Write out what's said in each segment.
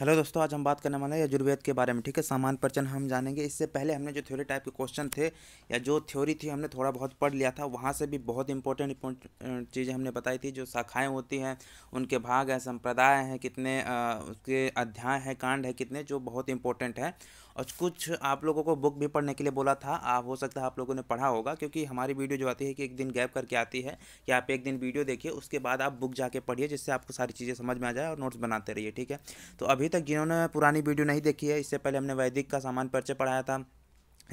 Hello दोस्तों आज हम बात करने वाले हैं यजुर्वेद के बारे में ठीक है सामान प्रचन हम जानेंगे इससे पहले हमने जो थ्योरी टाइप के क्वेश्चन थे या जो थ्योरी थी हमने थोड़ा बहुत पढ़ लिया था वहाँ से भी बहुत इंपॉर्टेंट चीज़ें हमने बताई थी जो शाखाएं होती हैं उनके भाग हैं संप्रदाय हैं कितने आ, उसके अध्याय हैं कांड है कितने जो बहुत इंपॉर्टेंट है और कुछ आप लोगों को बुक भी पढ़ने के लिए बोला था आप हो सकता है आप लोगों ने पढ़ा होगा क्योंकि हमारी वीडियो जो आती है कि एक दिन गैप करके आती है कि आप एक दिन वीडियो देखिए उसके बाद आप बुक जाके पढ़िए जिससे आपको सारी चीज़ें समझ में आ जाए और नोट्स बनाते रहिए ठीक है तो अभी तक जिन्होंने पुरानी वीडियो नहीं देखी है इससे पहले हमने वैदिक का सामान परिचय पढ़ाया था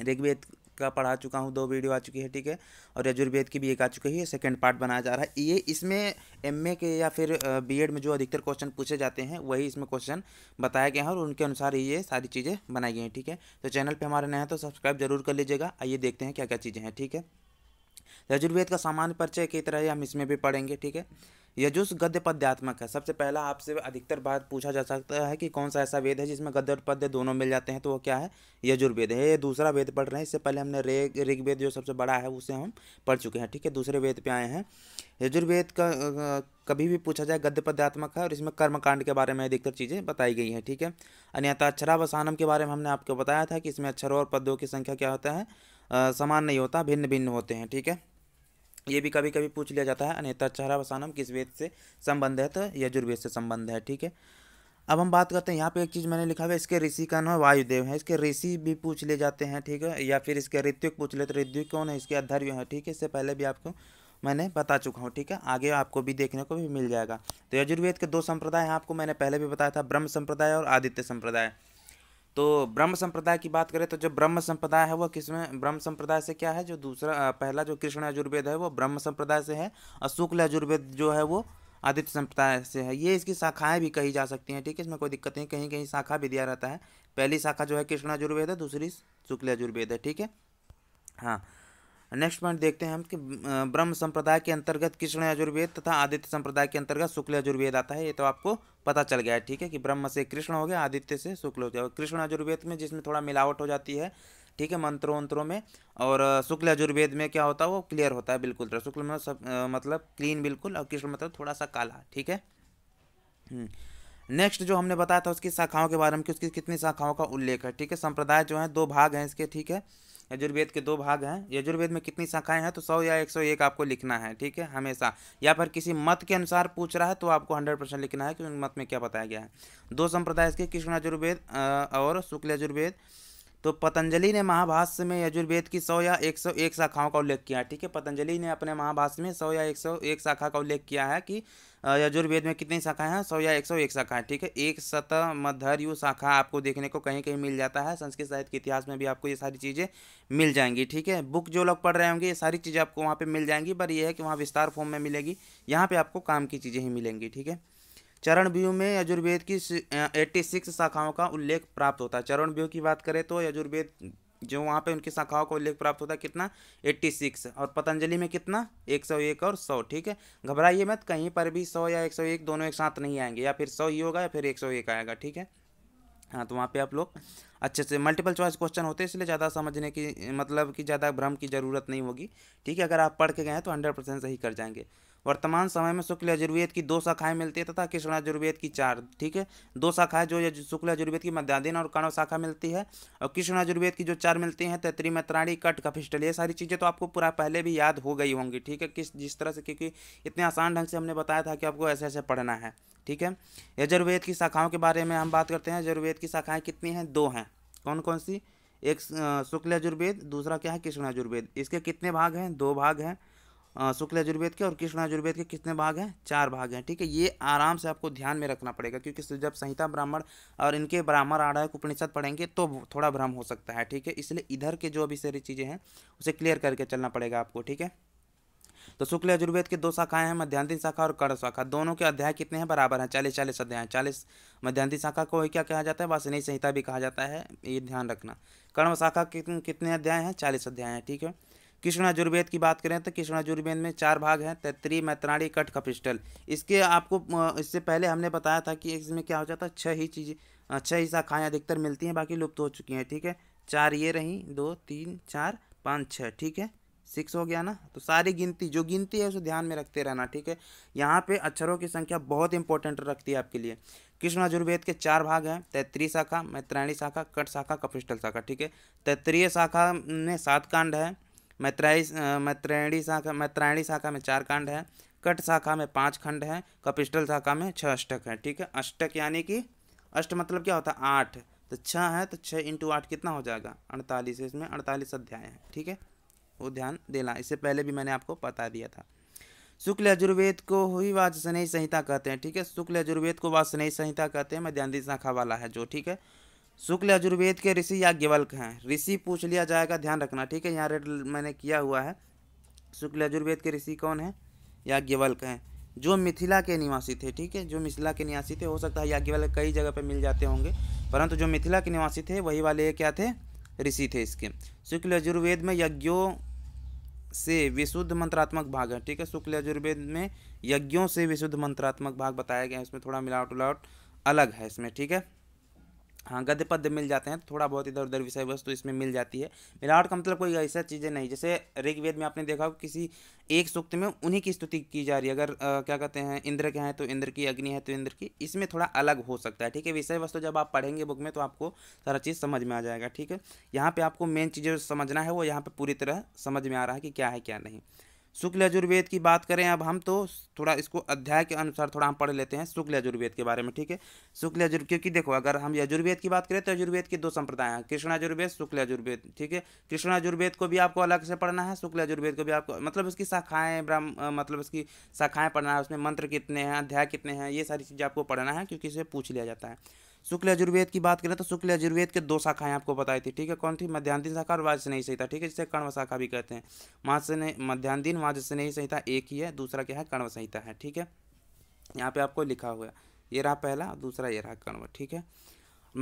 ऋग्वेद का पढ़ा चुका हूँ दो वीडियो आ चुकी है ठीक है और यजुर्वेद की भी एक आ चुकी है सेकेंड पार्ट बनाया जा रहा है ये इसमें एम के या फिर बी में जो अधिकतर क्वेश्चन पूछे जाते हैं वही इसमें क्वेश्चन बताया गया है और उनके अनुसार ये सारी चीज़ें बनाई गई हैं ठीक है तो चैनल पर हमारे नए हैं तो सब्सक्राइब जरूर कर लीजिएगा आइए देखते हैं क्या क्या चीज़ें हैं ठीक है यजुर्वेद का सामान्य परिचय की तरह हम इसमें भी पढ़ेंगे ठीक है यजुस गद्य पद्यात्मक है सबसे पहला आपसे अधिकतर बात पूछा जा सकता है कि कौन सा ऐसा वेद है जिसमें गद्य और पद्य दोनों मिल जाते हैं तो वो क्या है यजुर्वेद है ये दूसरा वेद पढ़ रहे हैं इससे पहले हमने रेग ऋग्वेद जो सबसे बड़ा है उसे हम पढ़ चुके हैं ठीक है दूसरे वेद पे आए हैं यजुर्वेद का कभी भी पूछा जाए गद्य पद्यात्मक है और इसमें कर्मकांड के बारे में अधिकतर चीज़ें बताई गई हैं ठीक है अन्यथा अक्षरावसानम के बारे में हमने आपको बताया था कि इसमें अक्षरों और पदों की संख्या क्या होता है समान नहीं होता भिन्न भिन्न होते हैं ठीक है ये भी कभी कभी पूछ लिया जाता है अनेता चारा वसानम किस वेद से संबंध है तो यजुर्वेद से संबंध है ठीक है अब हम बात करते हैं यहाँ पे एक चीज़ मैंने लिखा हुआ है इसके ऋषि का नाम वायुदेव है इसके ऋषि भी पूछ लिए जाते हैं ठीक है या फिर इसके ऋत्युक पूछ ले तो ऋत्युक कौन है इसके अधर्य है ठीक है इससे पहले भी आपको मैंने बता चुका हूँ ठीक है आगे आपको भी देखने को भी मिल जाएगा तो यजुर्वेद के दो संप्रदाय हैं आपको मैंने पहले भी बताया था ब्रह्म संप्रदाय और आदित्य संप्रदाय तो ब्रह्म संप्रदाय की बात करें तो जो ब्रह्म संप्रदाय है वो किसमें ब्रह्म संप्रदाय से क्या है जो दूसरा पहला जो कृष्ण यजुर्वेद है वो ब्रह्म संप्रदाय से है और शुक्ल यजुर्वेद जो है वो आदित्य संप्रदाय से है ये इसकी शाखाएं भी कही जा सकती हैं ठीक है इसमें कोई दिक्कत नहीं कहीं कहीं शाखा भी दिया रहता है पहली शाखा जो है कृष्ण यजुर्वेद है दूसरी शुक्ल यजुर्वेद है ठीक है हाँ नेक्स्ट पॉइंट देखते हैं हम कि ब्रह्म संप्रदाय के अंतर्गत कृष्ण यजुर्वेद तथा आदित्य संप्रदाय के अंतर्गत शुक्ल यजुर्वेद आता है ये तो आपको पता चल गया है ठीक है कि ब्रह्म से कृष्ण हो गया आदित्य से शुक्ल हो गया कृष्ण यजुर्वेद में जिसमें थोड़ा मिलावट हो जाती है ठीक है मंत्रों मंत्रों में और शुक्ल यजुर्वेद में क्या होता है वो क्लियर होता है बिल्कुल शुक्ल में मतलब सब मतलब क्लीन बिल्कुल और कृष्ण मतलब थोड़ा सा काला ठीक है नेक्स्ट हम्म। जो हमने बताया था उसकी शाखाओं के बारे में कि उसकी कितनी शाखाओं का उल्लेख है ठीक है संप्रदाय जो है दो भाग हैं इसके ठीक है यजुर्वेद के दो भाग हैं यजुर्वेद में कितनी शाखाएं हैं तो सौ या एक सौ एक आपको लिखना है ठीक है हमेशा या फिर किसी मत के अनुसार पूछ रहा है तो आपको हंड्रेड परसेंट लिखना है कि उन मत में क्या बताया गया है दो संप्रदाय इसके कृष्ण यजुर्वेद और शुक्ल यजुर्वेद तो पतंजलि ने महाभाष्य में यजुर्वेद की सौ या एक सौ एक शाखाओं का उल्लेख किया है ठीक है पतंजलि ने अपने महाभाष्य में सौ या एक सौ एक शाखा का उल्लेख किया है कि यजुर्वेद में कितनी शाखाएं हैं सौ या एक सौ एक शाखाएं ठीक है एक सत मध्ययु शाखा आपको देखने को कहीं कहीं मिल जाता है संस्कृत साहित्य के इतिहास में भी आपको ये सारी चीज़ें मिल जाएंगी ठीक है बुक जो लोग पढ़ रहे होंगे ये सारी चीज़ें आपको वहाँ पर मिल जाएंगी पर यह है कि वहाँ विस्तार फॉर्म में मिलेगी यहाँ पर आपको काम की चीज़ें ही मिलेंगी ठीक है चरण व्यू में यजुर्वेद की एट्टी सिक्स शाखाओं का उल्लेख प्राप्त होता है चरण व्यू की बात करें तो यजुर्वेद जो वहाँ पे उनकी शाखाओं का उल्लेख प्राप्त होता है कितना 86 और पतंजलि में कितना 101 और 100 ठीक है घबराइए मत कहीं पर भी 100 या 101 दोनों एक साथ नहीं आएंगे या फिर 100 ही होगा या फिर 101 आएगा ठीक है हाँ तो वहाँ पे आप लोग अच्छे से मल्टीपल चॉइस क्वेश्चन होते हैं इसलिए ज़्यादा समझने की मतलब कि ज़्यादा भ्रम की ज़रूरत नहीं होगी ठीक है अगर आप पढ़ के गए हैं तो हंड्रेड परसेंट सही कर जाएंगे वर्तमान समय में शुक्ल यजुर्वेद की दो शाखाएं मिलती है तथा कृष्ण यजुर्वेद की चार ठीक है दो शाखाएं जो शुक्ल यजुर्वेद की मध्याधीन और कणव शाखा मिलती है और कृष्ण यजुर्वेद की जो चार मिलती हैं तैतरी मत्राणी कट कफिस्टल ये सारी चीज़ें तो आपको पूरा पहले भी याद हो गई होंगी ठीक है किस जिस तरह से क्योंकि इतने आसान ढंग से हमने बताया था कि आपको ऐसे ऐसे पढ़ना है ठीक है यजुर्वेद की शाखाओं के बारे में हम बात करते हैं यजुर्वेद की शाखाएँ कितनी हैं दो हैं कौन कौन सी एक शुक्ल यजुर्वेद दूसरा क्या है कृष्ण यजुर्वेद इसके कितने भाग हैं दो भाग हैं शुक्ल यजुर्वेद के और कृष्ण यजुर्वेद के कितने भाग हैं चार भाग हैं ठीक है ये आराम से आपको ध्यान में रखना पड़ेगा क्योंकि जब संहिता ब्राह्मण और इनके ब्राह्मण आड़ायक उपनिषद पढ़ेंगे तो थोड़ा भ्रम हो सकता है ठीक है इसलिए इधर के जो अभी सारी चीज़ें हैं उसे क्लियर करके चलना पड़ेगा आपको ठीक है तो शुक्ल यजुर्वेद की दो शाखाएं हैं मध्यांतिन शाखा और कर्ण शाखा दोनों के अध्याय कितने हैं बराबर हैं चालीस चालीस अध्याय हैं चालीस मध्यांतिन शाखा को क्या कहा जाता है वासनी संहिता भी कहा जाता है ये ध्यान रखना कर्ण शाखा कितने अध्याय हैं चालीस अध्याय हैं ठीक है कृष्णा जुर्वेद की बात करें तो कृष्णा जुर्वेद में चार भाग हैं तैतरी मैत्राणी कट कपिस्टल इसके आपको इससे पहले हमने बताया था कि इसमें क्या हो जाता है छह ही चीज़ें छः ही शाखाएँ अधिकतर मिलती हैं बाकी लुप्त हो चुकी हैं ठीक है चार ये रहीं दो तीन चार पाँच छः ठीक है सिक्स हो गया ना तो सारी गिनती जो गिनती है उसे ध्यान में रखते रहना ठीक है यहाँ पे अक्षरों की संख्या बहुत इंपॉर्टेंट रखती है आपके लिए कृष्ण आयुर्वेद के चार भाग हैं तैतरीय शाखा मैत्राणी शाखा कट शाखा कपिस्टल शाखा ठीक है तैतरीय शाखा में सात कांड है मैत्राई मैत्रायणी शाखा मैत्रायणी शाखा में चार कांड है कट शाखा में पाँच खंड है कपिस्टल शाखा में छः अष्टक है ठीक है अष्टक यानी कि अष्ट मतलब क्या होता है आठ तो छः है तो छः इंटू आठ कितना हो जाएगा अड़तालीस इसमें अड़तालीस अध्याय है ठीक है वो ध्यान देना इससे पहले भी मैंने आपको बता दिया था शुक्ल यजुर्वेद को वाज स्नेही संहिता कहते हैं ठीक है शुक्ल यजुर्वेद को स्नेही संहिता कहते हैं मैं ध्यान शाखा वाला है जो ठीक है शुक्ल यजुर्वेद के ऋषि याज्ञवल्क हैं ऋषि पूछ लिया जाएगा ध्यान रखना ठीक है यहाँ रेड मैंने किया हुआ है शुक्ल यजुर्वेद के ऋषि कौन है याज्ञवल्क हैं जो मिथिला के निवासी थे ठीक है जो मिथिला के निवासी थे हो सकता है याज्ञवल्क कई जगह पर मिल जाते होंगे परंतु जो मिथिला के निवासी थे वही वाले क्या थे ऋषि थे इसके शुक्ल यजुर्वेद में यज्ञों से विशुद्ध मंत्रात्मक भाग है ठीक है शुक्ल यजुर्वेद में यज्ञों से विशुद्ध मंत्रात्मक भाग बताया गया है इसमें थोड़ा मिलावट उलावट अलग है इसमें ठीक है हाँ गद्य पद्य मिल जाते हैं थोड़ा बहुत इधर उधर विषय वस्तु तो इसमें मिल जाती है मिलावट का मतलब कोई ऐसा चीज़ें नहीं जैसे ऋग्वेद में आपने देखा हो किसी एक सूक्त में उन्हीं की स्तुति की जा रही है अगर आ, क्या कहते हैं इंद्र के हैं तो इंद्र की अग्नि है तो इंद्र की इसमें थोड़ा अलग हो सकता है ठीक है विषय वस्तु तो जब आप पढ़ेंगे बुक में तो आपको सारा चीज़ समझ में आ जाएगा ठीक है यहाँ पर आपको मेन चीज़ें समझना है वो यहाँ पर पूरी तरह समझ में आ रहा है कि क्या है क्या नहीं शुक्ल यजुर्वेद की बात करें अब हम तो थोड़ा इसको अध्याय के अनुसार थोड़ा हम पढ़ लेते हैं शुक्ल यजुर्वेद के बारे में ठीक है शुक्ल यजुर् क्योंकि देखो अगर हम यजुर्वेद की बात करें तो यजुर्वेद के दो संप्रदाय हैं कृष्ण यजुर्वेद शुक्ल यजुर्वेद ठीक है कृष्ण यजुर्वेद को भी आपको अलग से पढ़ना है शुक्ल यजुर्वेद को भी आपको मतलब उसकी शाखाएँ ब्रह्म मतलब उसकी शाखाएँ पढ़ना है उसमें मंत्र कितने हैं अध्याय कितने हैं ये सारी चीज़ें आपको पढ़ना है क्योंकि इसे पूछ लिया जाता है शुक्ल यजुर्वेद की बात करें तो शुक्ल यजुर्वेद के दो शाखाएं आपको बताई थी ठीक है कौन थी मध्यांतीन शाखा और वाजस्नेही संहिता ठीक है जिसे कर्ण शाखा भी कहते हैं मध्यान्हीन मध्यांतीन वाजस्नेही संहिता एक ही है दूसरा क्या है कर्ण संहिता है ठीक है यहाँ पे आपको लिखा हुआ है ये रहा पहला दूसरा ये रहा कर्ण ठीक है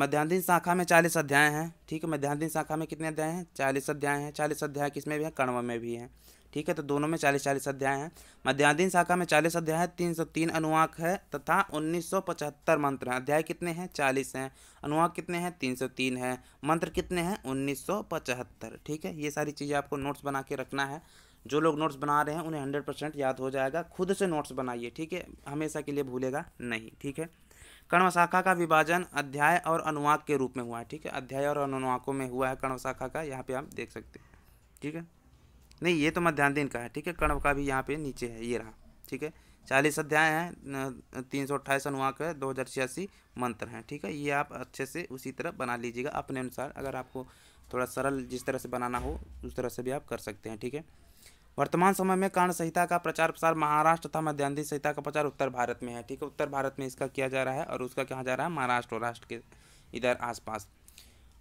मध्यान्धीन शाखा में चालीस अध्याय हैं ठीक है मध्यान्धीन शाखा में कितने अध्याय हैं चालीस अध्याय हैं चालीस अध्याय किसमें भी हैं कण्व में भी हैं ठीक है तो दोनों में चालीस चालीस अध्याय हैं मध्यान्धीन शाखा में चालीस अध्याय है तीन सौ तीन अनुवाक है तथा उन्नीस सौ पचहत्तर मंत्र हैं अध्याय कितने हैं चालीस हैं अनुवाक कितने हैं तीन सौ तीन है मंत्र कितने हैं उन्नीस सौ पचहत्तर ठीक है ये सारी चीज़ें आपको नोट्स बना के रखना है जो लोग नोट्स बना रहे हैं उन्हें हंड्रेड परसेंट याद हो जाएगा खुद से नोट्स बनाइए ठीक है हमेशा के लिए भूलेगा नहीं ठीक है कण्व शाखा का विभाजन अध्याय और अनुवाक के रूप में हुआ है ठीक है अध्याय और अनुवाकों में हुआ है कण्व शाखा का यहाँ पे आप देख सकते हैं ठीक है नहीं ये तो मध्यान्ह का है ठीक है कर्ण का भी यहाँ पे नीचे है ये रहा ठीक है चालीस अध्याय हैं तीन सौ अट्ठाईस अनुवाक है दो हज़ार छियासी मंत्र हैं ठीक है ये आप अच्छे से उसी तरह बना लीजिएगा अपने अनुसार अगर आपको थोड़ा सरल जिस तरह से बनाना हो उस तरह से भी आप कर सकते हैं ठीक है वर्तमान समय में कर्ण संहिता का प्रचार प्रसार महाराष्ट्र तथा मध्यान्धी संहिता का प्रचार उत्तर भारत में है ठीक है उत्तर भारत में इसका किया जा रहा है और उसका कहा जा रहा है महाराष्ट्र और राष्ट्र के इधर आसपास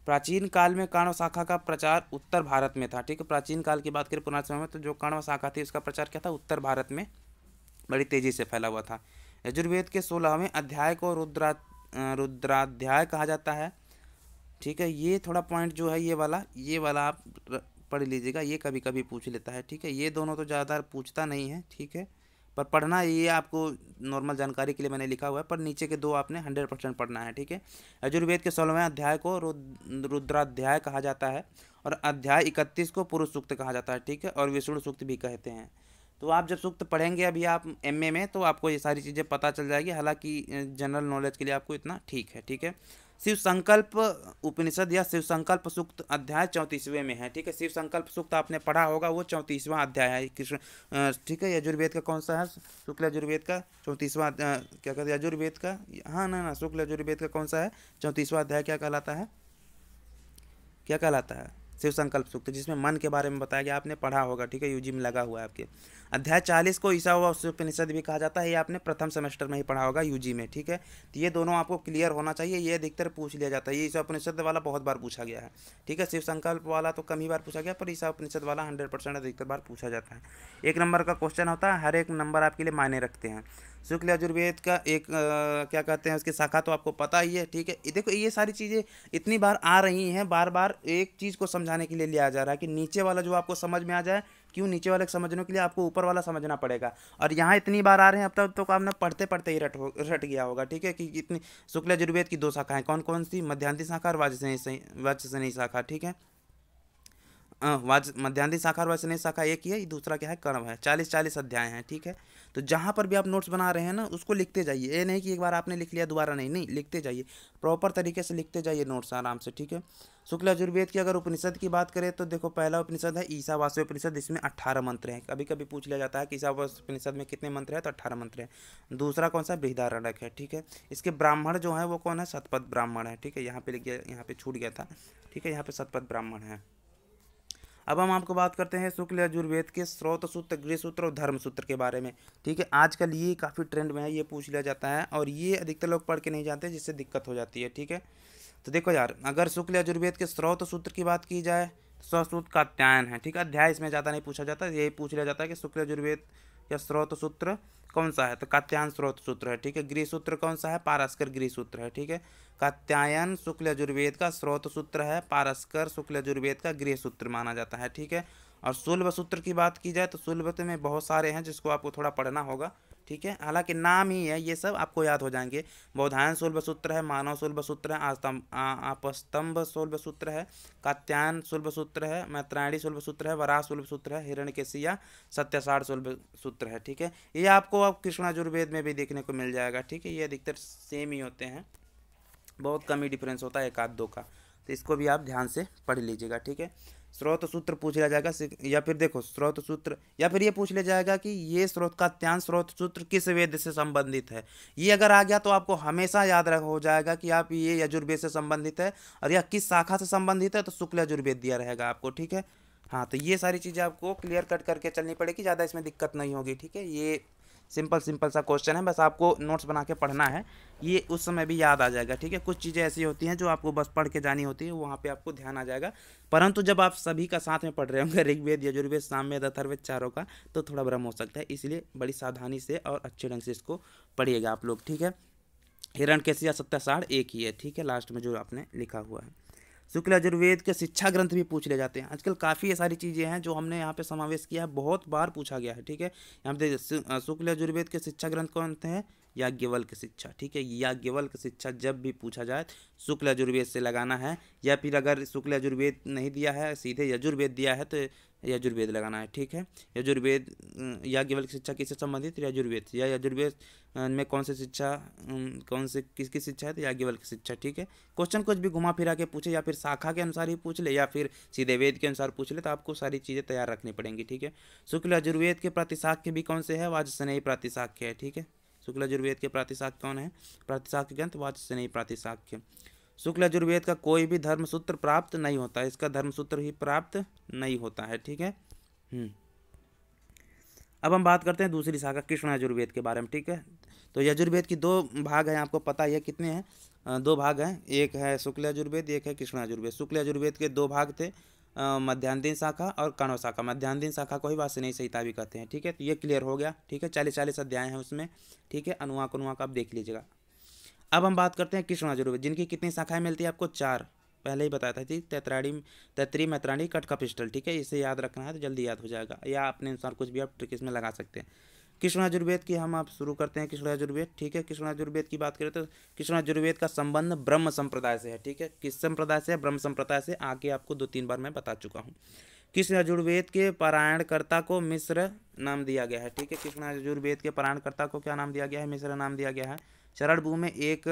प्राचीन काल में कर्ण शाखा का प्रचार उत्तर भारत में था ठीक है प्राचीन काल की बात करें पुराने समय में तो जो कर्ण शाखा थी उसका प्रचार क्या था उत्तर भारत में बड़ी तेजी से फैला हुआ था यजुर्वेद के सोलहवें अध्याय को रुद्रा रुद्राध्याय कहा जाता है ठीक है ये थोड़ा पॉइंट जो है ये वाला ये वाला आप पढ़ लीजिएगा ये कभी कभी पूछ लेता है ठीक है ये दोनों तो ज़्यादा पूछता नहीं है ठीक है पर पढ़ना ये आपको नॉर्मल जानकारी के लिए मैंने लिखा हुआ है पर नीचे के दो आपने हंड्रेड परसेंट पढ़ना है ठीक है यजुर्वेद के सोलहवें अध्याय को रुद्राध्याय कहा जाता है और अध्याय इकतीस को पुरुष सूक्त कहा जाता है ठीक है और विष्णु सूक्त भी कहते हैं तो आप जब सूक्त पढ़ेंगे अभी आप एम में तो आपको ये सारी चीज़ें पता चल जाएगी हालांकि जनरल नॉलेज के लिए आपको इतना ठीक है ठीक है शिव संकल्प उपनिषद या शिव संकल्प सूक्त अध्याय चौंतीसवें में है ठीक है शिव संकल्प सूक्त आपने पढ़ा होगा वो चौंतीसवां अध्याय है कृष्ण ठीक है यजुर्वेद का कौन सा है शुक्ल यजुर्वेद का चौंतीसवां क्या कहते हैं यजुर्वेद का हाँ ना ना शुक्ल यजुर्वेद का कौन सा है चौंतीसवां अध्याय क्या कहलाता है क्या कहलाता है शिव संकल्प सूक्त जिसमें मन के बारे में बताया गया आपने पढ़ा होगा ठीक है यूजी में लगा हुआ है आपके अध्याय चालीस को ईसा हुआ उपनिषद भी कहा जाता है ये आपने प्रथम सेमेस्टर में ही पढ़ा होगा यू में ठीक है तो ये दोनों आपको क्लियर होना चाहिए ये अधिकतर पूछ लिया जाता है ये ईसा उपनिषद वाला बहुत बार पूछा गया है ठीक है शिव संकल्प वाला तो कम ही बार पूछा गया पर ईसा उपनिषद वाला हंड्रेड परसेंट अधिकतर बार पूछा जाता है एक नंबर का क्वेश्चन होता है हर एक नंबर आपके लिए मायने रखते हैं शुक्ल आयुर्वेद का एक आ, क्या कहते हैं उसकी शाखा तो आपको पता ही है ठीक है देखो ये सारी चीज़ें इतनी बार आ रही हैं बार बार एक चीज़ को समझाने के लिए लिया जा रहा है कि नीचे वाला जो आपको समझ में आ जाए क्यों नीचे वाले समझने के लिए आपको ऊपर वाला समझना पड़ेगा और यहाँ इतनी बार आ रहे हैं अब तक तो आपने पढ़ते पढ़ते ही रट हो रट गया होगा ठीक है कि इतनी शुक्ल यजुर्वेद की दो शाखाएँ कौन कौन सी मध्यांति शाखा और वाजसनी वाजसनी शाखा ठीक है वाज शाखा और वचनीय शाखा एक ही है दूसरा क्या है कर्म है चालीस चालीस अध्याय हैं ठीक है तो जहाँ पर भी आप नोट्स बना रहे हैं ना उसको लिखते जाइए ये नहीं कि एक बार आपने लिख लिया दोबारा नहीं नहीं लिखते जाइए प्रॉपर तरीके से लिखते जाइए नोट्स आराम से ठीक है शुक्ल यजुर्वेद की अगर उपनिषद की बात करें तो देखो पहला उपनिषद है ईसावासी उपनिषद इसमें अट्ठारह मंत्र हैं कभी कभी पूछ लिया जाता है कि ईसावास उपनिषद में कितने मंत्र हैं तो अट्ठारह मंत्र हैं दूसरा कौन सा बृहदारणक है ठीक है इसके ब्राह्मण जो है वो कौन है सतपथ ब्राह्मण है ठीक है यहाँ पे लिख गया यहाँ पे छूट गया था ठीक है यहाँ पे सतपथ ब्राह्मण है अब हम आपको बात करते हैं शुक्ल यजुर्वेद के स्रोत सूत्र गृह सूत्र और धर्म सूत्र के बारे में ठीक है आजकल ये काफ़ी ट्रेंड में है ये पूछ लिया जाता है और ये अधिकतर लोग पढ़ के नहीं जानते जिससे दिक्कत हो जाती है ठीक है तो देखो यार अगर शुक्ल यजुर्वेद के स्रोत सूत्र की बात की जाए स्वसूत का अध्ययन है ठीक है अध्याय इसमें ज़्यादा नहीं पूछा जाता यही पूछ लिया जाता है कि शुक्ल यजुर्वेद या स्रोत सूत्र कौन सा है तो कात्यायन स्रोत सूत्र है ठीक है गृह सूत्र कौन सा है पारस्कर गृह सूत्र है ठीक है कात्यायन शुक्ल यजुर्वेद का स्रोत सूत्र है पारस्कर शुक्ल यजुर्वेद का गृह सूत्र माना जाता है ठीक है और सुलभ सूत्र की बात की जाए तो सुलभ में बहुत सारे हैं जिसको आपको थोड़ा पढ़ना होगा ठीक है हालांकि नाम ही है ये सब आपको याद हो जाएंगे बौधायन सुल्भ सूत्र है मानव सुल्भ सूत्र है आपस्तंभ सुल्भ सूत्र है कात्यायन सुलभ सूत्र है मैत्रायणी सुलभ सूत्र है वराह सुलभ सूत्र है हिरण केसिया सत्यसार सुल्भ सूत्र है ठीक है ये आपको अब कृष्णाजुर्वेद में भी देखने को मिल जाएगा ठीक है ये अधिकतर सेम ही होते हैं बहुत कम ही डिफरेंस होता है एक आध दो का तो इसको भी आप ध्यान से पढ़ लीजिएगा ठीक है स्रोत सूत्र पूछ लिया जाएगा या फिर देखो स्रोत सूत्र या फिर ये पूछ लिया जाएगा कि ये स्रोत का त्यान स्रोत सूत्र किस वेद से संबंधित है ये अगर आ गया तो आपको हमेशा याद रख हो जाएगा कि आप ये यजुर्वेद से संबंधित है और यह किस शाखा से संबंधित है तो शुक्ल यजुर्वेद दिया रहेगा आपको ठीक है हाँ तो ये सारी चीज़ें आपको क्लियर कट करके चलनी पड़ेगी ज़्यादा इसमें दिक्कत नहीं होगी ठीक है ये सिंपल सिंपल सा क्वेश्चन है बस आपको नोट्स बना के पढ़ना है ये उस समय भी याद आ जाएगा ठीक है कुछ चीज़ें ऐसी होती हैं जो आपको बस पढ़ के जानी होती है वहाँ पे आपको ध्यान आ जाएगा परंतु जब आप सभी का साथ में पढ़ रहे होंगे ऋग्वेद यजुर्वेद सामवेद अथर्वेद चारों का तो थोड़ा भ्रम हो सकता है इसलिए बड़ी सावधानी से और अच्छे ढंग से इसको पढ़िएगा आप लोग ठीक है हिरण कैसी या सत्यासार एक ही है ठीक है लास्ट में जो आपने लिखा हुआ है शुक्ल यजुर्वेद के शिक्षा ग्रंथ भी पूछ ले जाते हैं आजकल काफ़ी ये सारी चीज़ें हैं जो हमने यहाँ पे समावेश किया है बहुत बार पूछा गया है ठीक है यहाँ पे शुक्ल यजुर्वेद के शिक्षा ग्रंथ कौन थे याज्ञवल्क शिक्षा ठीक है याज्ञवल्क शिक्षा जब भी पूछा जाए शुक्ल यजुर्वेद से लगाना है या फिर अगर शुक्ल यजुर्वेद नहीं दिया है सीधे यजुर्वेद दिया है तो यजुर्वेद लगाना है ठीक है यजुर्वेद याज्ञवल्क शिक्षा किससे संबंधित यजुर्वेद या यजुर्वेद में कौन सी शिक्षा कौन से किसकी शिक्षा है तो याज्ञवल्क शिक्षा ठीक है क्वेश्चन कुछ भी घुमा फिरा के पूछे या फिर शाखा के अनुसार ही पूछ ले या फिर सीधे वेद के अनुसार पूछ ले तो आपको सारी चीज़ें तैयार रखनी पड़ेंगी ठीक है शुक्ल यजुर्वेद के प्रतिशाख्य भी कौन से है वाजसनेय प्रतिशाख्य है ठीक है शुक्ल यजुर्वेद के प्रातिशाख कौन है प्रातिशाख ग्रंथ वाचस्य नहीं प्रातिशाख्य शुक्ल यजुर्वेद का कोई भी धर्मसूत्र प्राप्त नहीं होता इसका धर्मसूत्र ही प्राप्त नहीं होता है ठीक है हम्म। अब हम बात करते हैं दूसरी शाखा कृष्ण यजुर्वेद के बारे में ठीक है तो यजुर्वेद की दो भाग हैं आपको पता ही है कितने हैं दो भाग हैं एक है शुक्ल यजुर्वेद एक है कृष्ण यजुर्वेद शुक्ल यजुर्वेद के दो भाग थे मध्यान्हीन शाखा और कणव शाखा मध्यान्हदीन शाखा को ही वासनीय संहिता भी कहते हैं ठीक है तो ये क्लियर हो गया ठीक है चालीस चालीस अध्याय हैं उसमें ठीक है अनुवा कनुआ का आप देख लीजिएगा अब हम बात करते हैं कृष्णा जरूर जिनकी कितनी शाखाएं मिलती है आपको चार पहले ही बताया था थी तैतराड़ी तैतरी मैत्राणी कटका पिस्टल ठीक है इसे याद रखना है तो जल्दी याद हो जाएगा या अपने अनुसार कुछ भी आप ट्रिक इसमें लगा सकते हैं कृष्ण की हम आप शुरू करते हैं कृष्ण यजुर्वेद ठीक है कृष्ण यजुर्वेद की बात करें तो कृष्ण का संबंध ब्रह्म संप्रदाय से है ठीक है किस संप्रदाय से ब्रह्म संप्रदाय से आगे आपको दो तीन बार मैं बता चुका हूँ कृष्ण आजुर्वेद के पारायणकर्ता को मिश्र नाम दिया गया है ठीक है कृष्ण आजुर्वेद के पारायणकर्ता को क्या नाम दिया गया है मिश्र नाम दिया गया है चरण व्यू में एक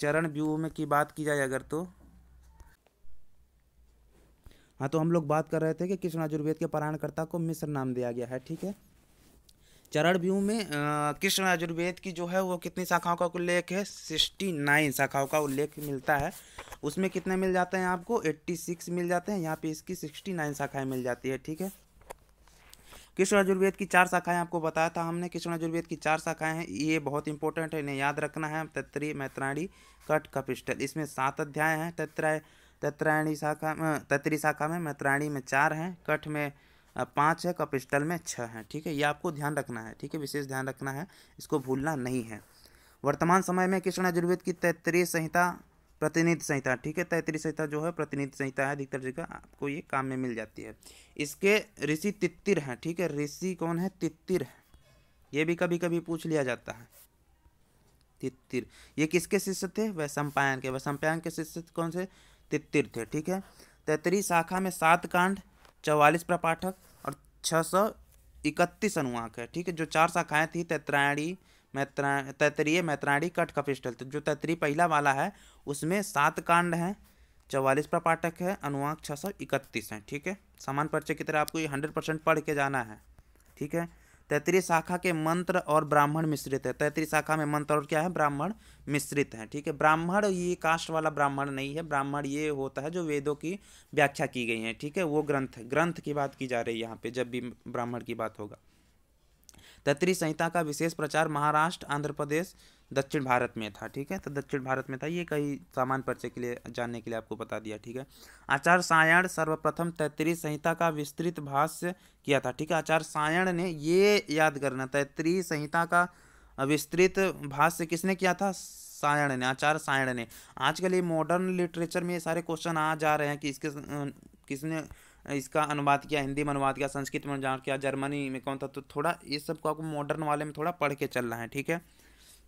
चरण व्यू में की बात की जाए अगर तो हाँ तो हम लोग बात कर रहे थे कि कृष्ण के पारायणकर्ता को मिश्र नाम दिया गया है ठीक है चरण व्यू में कृष्ण आयुर्वेद की जो है वो कितनी शाखाओं का उल्लेख है सिक्सटी नाइन शाखाओं का उल्लेख मिलता है उसमें कितने मिल जाते हैं आपको एट्टी सिक्स मिल जाते हैं यहाँ पे इसकी सिक्सटी नाइन शाखाएँ मिल जाती है ठीक है कृष्ण आयुर्वेद की चार शाखाएं आपको बताया था हमने कृष्ण आयुर्वेद की चार शाखाएं हैं ये बहुत इंपॉर्टेंट है इन्हें याद रखना है तत्री मैत्राणी कट कपिस्टल इसमें सात अध्याय हैं तत्राय तत्रायणी शाखा तत्री शाखा में मैत्राणी में चार हैं कठ में पाँच है कपिस्टल में छः है ठीक है ये आपको ध्यान रखना है ठीक है विशेष ध्यान रखना है इसको भूलना नहीं है वर्तमान समय में कृष्ण यजुर्वेद की तैतरीय संहिता प्रतिनिधि संहिता ठीक है तैतरीय संहिता जो है प्रतिनिधि संहिता है अधिकतर जगह आपको ये काम में मिल जाती है इसके ऋषि तित्तिर हैं ठीक है ऋषि कौन है तित्तिर है ये भी कभी कभी पूछ लिया जाता है तित्तिर ये किसके शिष्य थे वैशंपायन के वैशंपायन के शिष्य कौन से तित्तिर थे ठीक है तैतरी शाखा में सात कांड चौवालीस प्रपाठक और छः सौ इकतीस अनुवाक है ठीक है जो चार शाखाएँ थी तैतराणी मैत्रा तैतरीय मैत्राणी कट कपिष्टल तो जो तैतरी पहला वाला है उसमें सात कांड हैं चौवालीस प्रपाठक है अनुवाक छः सौ इकतीस हैं ठीक है समान परिचय की तरह आपको ये हंड्रेड परसेंट पढ़ के जाना है ठीक है तैतरी शाखा के मंत्र और ब्राह्मण मिश्रित है तैतरी शाखा में मंत्र और क्या है ब्राह्मण मिश्रित है ठीक है ब्राह्मण ये कास्ट वाला ब्राह्मण नहीं है ब्राह्मण ये होता है जो वेदों की व्याख्या की गई है ठीक है वो ग्रंथ ग्रंथ की बात की जा रही है यहाँ पे जब भी ब्राह्मण की बात होगा तैतरी संहिता का विशेष प्रचार महाराष्ट्र आंध्र प्रदेश दक्षिण भारत में था ठीक है तो दक्षिण भारत में था ये कई सामान्य परिचय के लिए जानने के लिए आपको बता दिया ठीक है आचार्य सायण सर्वप्रथम तैतरी संहिता का विस्तृत भाष्य किया था ठीक है आचार्य सायण ने ये याद करना तैतरी संहिता का विस्तृत भाष्य किसने किया था सायण ने आचार्य सायण ने आजकल ये मॉडर्न लिटरेचर में ये सारे क्वेश्चन आ जा रहे हैं कि इसके अं, किसने इसका अनुवाद किया हिंदी में अनुवाद किया संस्कृत में अनुवाद किया जर्मनी में कौन था तो थोड़ा ये सब को आपको मॉडर्न वाले में थोड़ा पढ़ के चलना है ठीक है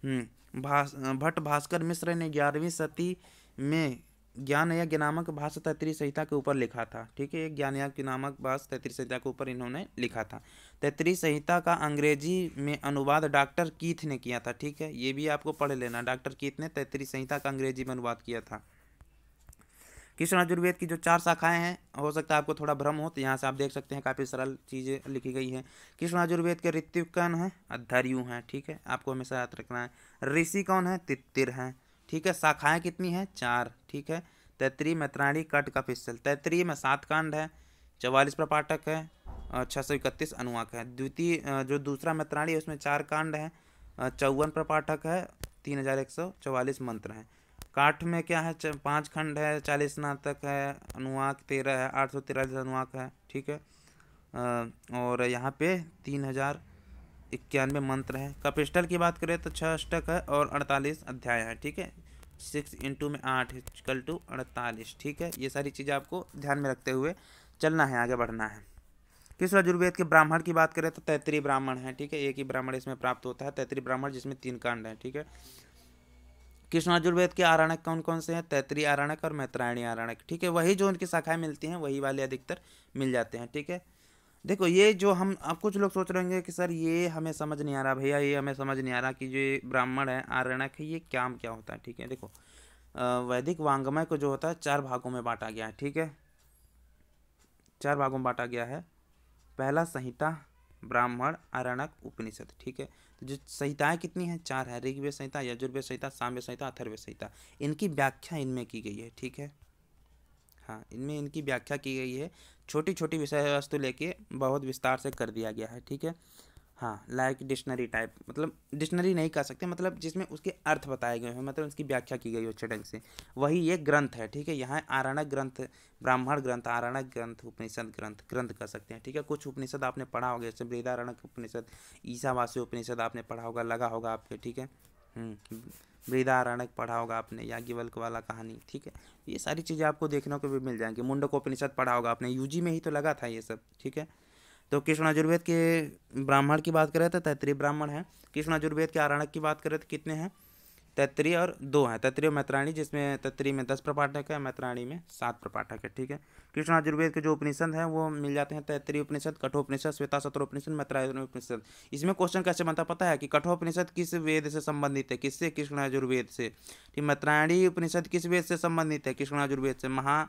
हम्म, भा भट्ट भास्कर मिश्र ने ग्यारहवीं सती में ज्ञान यज्ञ नामक भाष तैतरी संहिता के ऊपर लिखा था ठीक है ज्ञान यज्ञ नामक भाष तैतरी संहिता के ऊपर इन्होंने लिखा था तैतरी संहिता का अंग्रेजी में अनुवाद डॉक्टर कीथ ने किया था ठीक है ये भी आपको पढ़ लेना डॉक्टर कीथ ने तैतरी संहिता का अंग्रेजी में अनुवाद किया था कृष्ण आयुर्वेद की जो चार शाखाएं हैं हो सकता है आपको थोड़ा भ्रम हो तो यहाँ से आप देख सकते हैं काफ़ी सरल चीज़ें लिखी गई हैं कृष्ण आयुर्वेद के ऋतु कौन है धर्यु हैं ठीक है आपको हमेशा याद रखना है ऋषि कौन है तित्तिर हैं ठीक है शाखाएँ कितनी हैं चार ठीक है तैतरी में त्राणी कट का पिस्सल तैतरी में सात कांड है चवालीस प्रपाठक है छः सौ इकतीस अनुवाक है द्वितीय जो दूसरा मैत्राणी है उसमें चार कांड है चौवन प्रपाठक है तीन हज़ार एक सौ चवालीस मंत्र हैं काठ में क्या है पाँच खंड है चालीस नाटक है अनुवाक तेरह है आठ सौ तिरालीस अनुवाक है ठीक है और यहाँ पे तीन हजार इक्यानवे मंत्र है कपिस्टल की बात करें तो छः अष्टक है और अड़तालीस अध्याय है ठीक है सिक्स इंटू में आठ इक्वल टू अड़तालीस ठीक है ये सारी चीज़ें आपको ध्यान में रखते हुए चलना है आगे बढ़ना है किस यजुर्वेद के ब्राह्मण की बात करें तो तैतरी ब्राह्मण है ठीक है एक ही ब्राह्मण इसमें प्राप्त होता है तैतरी ब्राह्मण जिसमें तीन कांड है ठीक है कृष्णाजुर्वेद के आरणक कौन कौन से हैं तैतरी आरणक और मैत्रायणी आरणक ठीक है वही जो उनकी शाखाएं मिलती हैं वही वाले अधिकतर मिल जाते हैं ठीक है देखो ये जो हम अब कुछ लोग सोच रहे होंगे कि सर ये हमें समझ नहीं आ रहा भैया ये हमें समझ नहीं आ रहा कि जो ये ब्राह्मण है आरणक है ये क्या क्या होता है ठीक है देखो वैदिक वांगमय को जो होता है चार भागों में बांटा गया है ठीक है चार भागों में बांटा गया है पहला संहिता ब्राह्मण अरणक उपनिषद ठीक है तो जो संहिताएँ कितनी हैं चार है ऋग्वेद संहिता यजुर्वेद संहिता साम्य संहिता अथर्व्य संहिता इनकी व्याख्या इनमें की गई है ठीक है हाँ इनमें इनकी व्याख्या की गई है छोटी छोटी विषय वस्तु लेके बहुत विस्तार से कर दिया गया है ठीक है हाँ लाइक डिक्शनरी टाइप मतलब डिक्शनरी नहीं कह सकते मतलब जिसमें उसके अर्थ बताए गए हैं मतलब उसकी व्याख्या की गई हो अच्छे ढंग से वही ये ग्रंथ है ठीक है यहाँ आरणक ग्रंथ ब्राह्मण ग्रंथ आरणक ग्रंथ उपनिषद ग्रंथ ग्रंथ कह सकते हैं ठीक है कुछ उपनिषद आपने पढ़ा होगा जैसे वृदारणक उपनिषद ईसावासी उपनिषद आपने पढ़ा होगा लगा होगा आपके ठीक है वृदारणक हम्म, पढ़ा होगा आपने याज्ञवल्क वाला कहानी ठीक है ये सारी चीज़ें आपको देखने को भी मिल जाएंगी मुंडकोपनिषद पढ़ा होगा आपने यू में ही तो लगा था ये सब ठीक है तो कृष्ण आजुर्वेद के ब्राह्मण की बात करें तो तैतृय ब्राह्मण है कृष्ण आजुर्वेद के आरणक की बात करें तो कितने हैं तैतरी और दो हैं तैतरी और मैत्राणी जिसमें तैतरी में दस प्रपाठक है मैत्राणी में सात प्रपाठक है ठीक है कृष्ण आजुर्वेद के जो उपनिषद हैं वो मिल जाते हैं तैतरी उपनिषद कठोपनिषद श्वेता सत्रोपनिषद मैत्राय उपनिषद इसमें क्वेश्चन कैसे बनता पता है कि कठोपनिषद किस वेद से संबंधित है किससे कृष्ण आजुर्वेद से ठीक मैत्रायणी उपनिषद किस वेद से संबंधित है कृष्ण आजुर्वेद से महा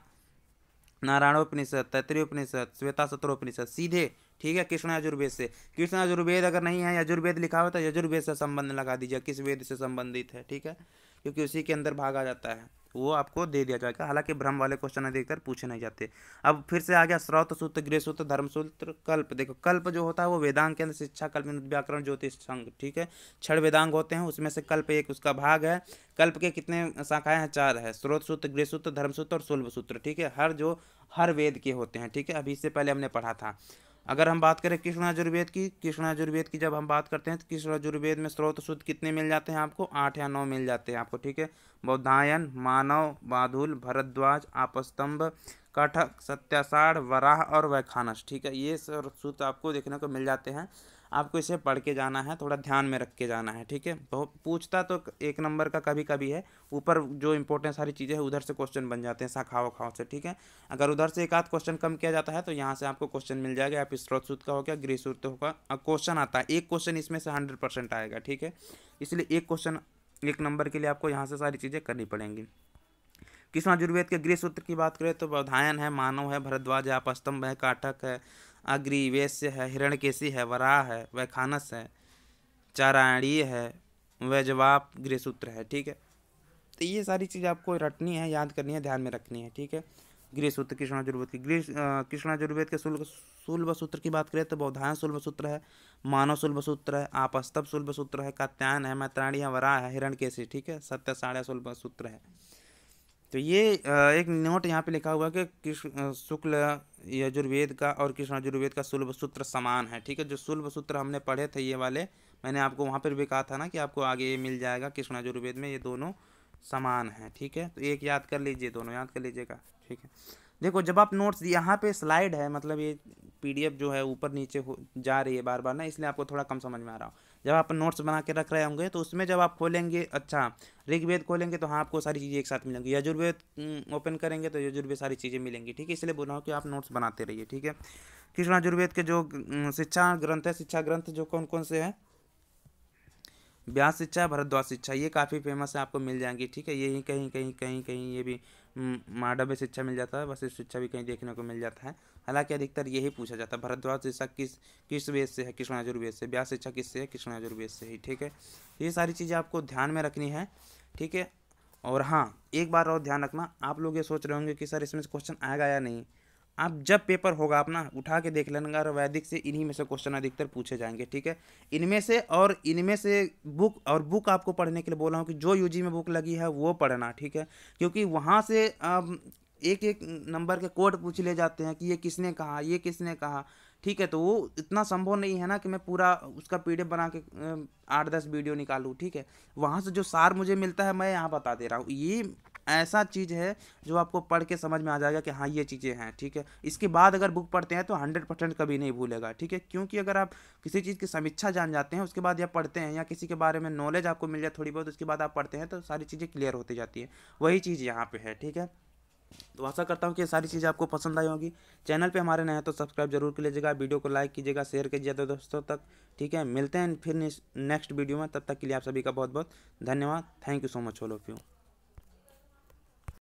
उपनिषद तैतरी उपनिषद श्वेता सत्रोपनिषद सीधे ठीक है कृष्ण यजुर्वेद से कृष्ण यजुर्वेद अगर नहीं है यजुर्वेद लिखा हुआ तो यजुर्वेद से संबंध लगा दीजिए किस वेद से संबंधित है ठीक है क्योंकि उसी के अंदर भाग आ जाता है वो आपको दे दिया जाएगा हालांकि भ्रम वाले क्वेश्चन अधिकतर पूछे नहीं जाते अब फिर से आ गया स्रोत सूत्र गृह सूत्र धर्म सूत्र कल्प देखो कल्प जो होता है वो वेदांग के अंदर शिक्षा कल्प व्याकरण ज्योतिष संघ ठीक है क्षण वेदांग होते हैं उसमें से कल्प एक उसका भाग है कल्प के कितने शाखाएं हैं चार है स्रोत सूत्र गृह सूत्र धर्म सूत्र और सुल्भ सूत्र ठीक है हर जो हर वेद के होते हैं ठीक है अभी इससे पहले हमने पढ़ा था अगर हम बात करें कृष्ण आजुर्वेद की कृष्ण की जब हम बात करते हैं तो कृष्ण में स्रोत शुद्ध कितने मिल जाते हैं आपको आठ या नौ मिल जाते हैं आपको ठीक है बौद्धायन मानव बाधुल भरद्वाज आपस्तंभ कठक सत्यासाढ़ वराह और वैखानस ठीक है ये सूत्र आपको देखने को मिल जाते हैं आपको इसे पढ़ के जाना है थोड़ा ध्यान में रख के जाना है ठीक है बहुत पूछता तो एक नंबर का कभी कभी है ऊपर जो इंपॉर्टेंट सारी चीज़ें हैं उधर से क्वेश्चन बन जाते हैं शाखा वखाओं से ठीक है अगर उधर से एक आध क्वेश्चन कम किया जाता है तो यहाँ से आपको क्वेश्चन मिल जाएगा आप स्रोत सूत्र का हो गया गृह सूत्र तो होगा क्वेश्चन आता है एक क्वेश्चन इसमें से हंड्रेड परसेंट आएगा ठीक है इसलिए एक क्वेश्चन एक नंबर के लिए आपको यहाँ से सारी चीज़ें करनी पड़ेंगी किसान यजुर्वेद के गृह सूत्र की बात करें तो बधायन है मानव है भरद्वाज है अपस्तम्भ है काठक है अग्रि वैश्य है हिरणकेशी है वराह है वैखानस है चारायणीय है वैजवाप गृहसूत्र है ठीक है तो ये सारी चीज़ आपको रटनी है याद करनी है ध्यान में रखनी है ठीक है गृहसूत्र कृष्णाजुर्वेद की गृह कृष्णाजुर्वेद के शुल्क शुल्भ सूत्र की बात करें तो बौधायन शुल्भ सूत्र है मानव शुल्भ सूत्र है आपस्तव शुल्भ सूत्र है कात्यायन है मैत्राणी है वराह है हिरणकेशी ठीक है सत्य साढ़े शुल्भ सूत्र है तो ये एक नोट यहाँ पे लिखा हुआ है कि कृष्ण शुक्ल यजुर्वेद का और कृष्ण यजुर्वेद का सुलभ सूत्र समान है ठीक है जो सुलभ सूत्र हमने पढ़े थे ये वाले मैंने आपको वहाँ पर भी कहा था ना कि आपको आगे ये मिल जाएगा कृष्ण यजुर्वेद में ये दोनों समान है ठीक है तो एक याद कर लीजिए दोनों याद कर लीजिएगा ठीक है देखो जब आप नोट्स यहाँ पे स्लाइड है मतलब ये पीडीएफ जो है ऊपर नीचे हो जा रही है बार बार ना इसलिए आपको थोड़ा कम समझ में आ रहा हूँ जब आप नोट्स बना के रख रहे होंगे तो उसमें जब आप खोलेंगे अच्छा ऋग्वेद खोलेंगे तो हाँ आपको सारी चीज़ें एक साथ मिलेंगी यजुर्वेद ओपन हम्म, करेंगे तो यजुर्वेद सारी चीज़ें मिलेंगी ठीक है इसलिए बोल रहा हूँ कि आप नोट्स बनाते रहिए ठीक है कृष्णाजुर्वेद के जो हम्म, शिक्षा ग्रंथ है शिक्षा ग्रंथ जो कौन कौन से हैं ब्यास शिक्षा भरद्वाज शिक्षा ये काफ़ी फेमस है आपको मिल जाएंगी ठीक है यही कहीं कहीं कहीं कहीं ये भी हम्म, माडव्य शिक्षा मिल जाता है वशिष्ठ शिक्षा भी कहीं देखने को मिल जाता है हालांकि अधिकतर यही पूछा जाता है भरद्वाज शिक्षा किस किस वेद से है कृष्ण यजुर्वेद से ब्याह शिक्षा किससे है कृष्ण यजुर्वेद से ही ठीक है ये सारी चीज़ें आपको ध्यान में रखनी है ठीक है और हाँ एक बार और ध्यान रखना आप लोग ये सोच रहे होंगे कि सर इसमें से क्वेश्चन आएगा या नहीं आप जब पेपर होगा अपना उठा के देख लेना और वैदिक से इन्हीं में से क्वेश्चन अधिकतर पूछे जाएंगे ठीक है इनमें से और इनमें से बुक और बुक आपको पढ़ने के लिए बोला हूँ कि जो यूजी में बुक लगी है वो पढ़ना ठीक है क्योंकि वहाँ से एक एक नंबर के कोड पूछ ले जाते हैं कि ये किसने कहा ये किसने कहा ठीक है तो वो इतना संभव नहीं है ना कि मैं पूरा उसका पी बना के आठ दस वीडियो निकालूँ ठीक है वहाँ से जो सार मुझे मिलता है मैं यहाँ बता दे रहा हूँ ये ऐसा चीज़ है जो आपको पढ़ के समझ में आ जाएगा कि हाँ ये चीज़ें हैं ठीक है इसके बाद अगर बुक पढ़ते हैं तो हंड्रेड परसेंट कभी नहीं भूलेगा ठीक है क्योंकि अगर आप किसी चीज़ की समीक्षा जान जाते हैं उसके बाद या पढ़ते हैं या किसी के बारे में नॉलेज आपको मिल जाए थोड़ी बहुत उसके बाद आप पढ़ते हैं तो सारी चीज़ें क्लियर होती जाती है वही चीज़ यहाँ पर है ठीक है तो आशा करता हूँ कि सारी चीज़ें आपको पसंद आई होगी चैनल पे हमारे नए हैं तो सब्सक्राइब जरूर कर लीजिएगा वीडियो को लाइक कीजिएगा शेयर कीजिएगा तो दोस्तों तक ठीक है मिलते हैं फिर नेक्स्ट वीडियो में तब तक के लिए आप सभी का बहुत बहुत धन्यवाद thank you so much all of you